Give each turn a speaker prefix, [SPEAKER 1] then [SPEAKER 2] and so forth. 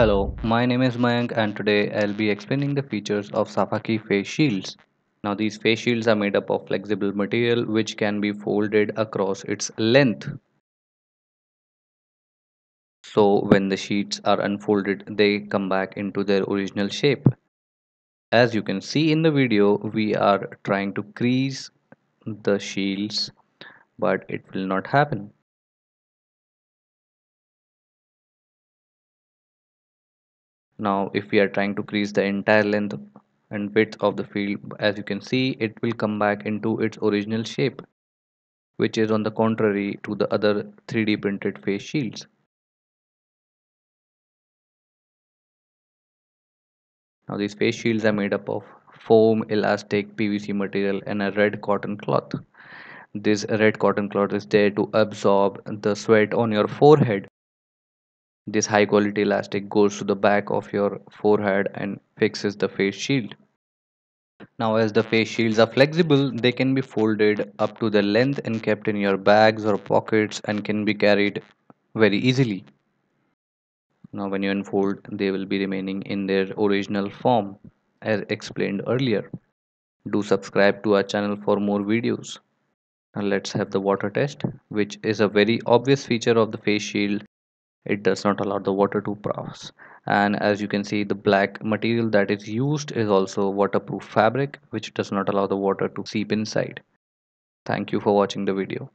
[SPEAKER 1] Hello, my name is Mayank and today I'll be explaining the features of Safaki face shields. Now these face shields are made up of flexible material which can be folded across its length. So when the sheets are unfolded they come back into their original shape. As you can see in the video we are trying to crease the shields but it will not happen.
[SPEAKER 2] now if we are trying
[SPEAKER 1] to crease the entire length and width of the field as you can see it will come back into its original shape which is on the contrary to the other 3D printed
[SPEAKER 2] face shields.
[SPEAKER 1] Now these face shields are made up of foam, elastic, PVC material and a red cotton cloth. This red cotton cloth is there to absorb the sweat on your forehead this high quality elastic goes to the back of your forehead and fixes the face shield. Now as the face shields are flexible, they can be folded up to the length and kept in your bags or pockets and can be carried very easily. Now when you unfold, they will be remaining in their original form as explained earlier. Do subscribe to our channel for more videos. Now let's have the water test which is a very obvious feature of the face shield it does not allow the water to pass and as you can see the black material that is used is also waterproof fabric which does not allow the water to seep inside thank you for watching the video